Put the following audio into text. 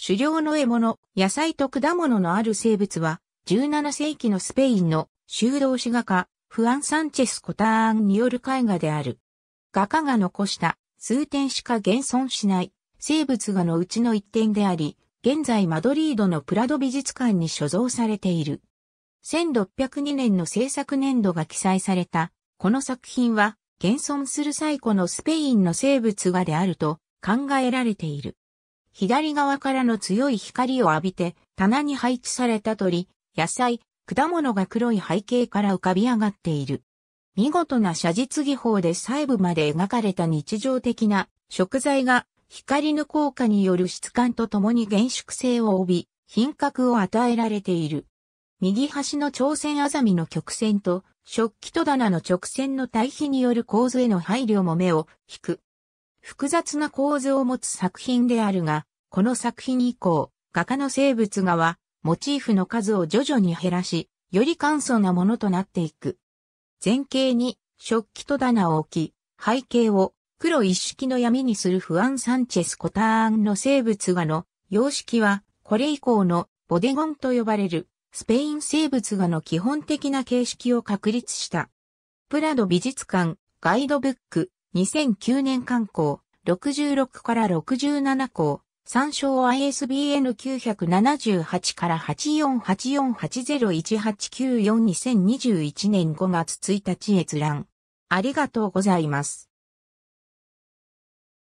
狩猟の獲物、野菜と果物のある生物は、17世紀のスペインの修道士画家、フアン・サンチェス・コターンによる絵画である。画家が残した数点しか現存しない生物画のうちの一点であり、現在マドリードのプラド美術館に所蔵されている。1602年の制作年度が記載された、この作品は、現存する最古のスペインの生物画であると考えられている。左側からの強い光を浴びて、棚に配置された鳥、野菜、果物が黒い背景から浮かび上がっている。見事な写実技法で細部まで描かれた日常的な食材が光の効果による質感とともに厳粛性を帯び、品格を与えられている。右端の朝鮮あざみの曲線と食器戸棚の直線の対比による構図への配慮も目を引く。複雑な構図を持つ作品であるが、この作品以降、画家の生物画は、モチーフの数を徐々に減らし、より簡素なものとなっていく。前景に食器と棚を置き、背景を黒一色の闇にするフアン・サンチェス・コターンの生物画の様式は、これ以降のボデゴンと呼ばれるスペイン生物画の基本的な形式を確立した。プラド美術館ガイドブック2009年刊行66から67項参照 ISBN 978から84848018942021年5月1日閲覧。ありがとうございます。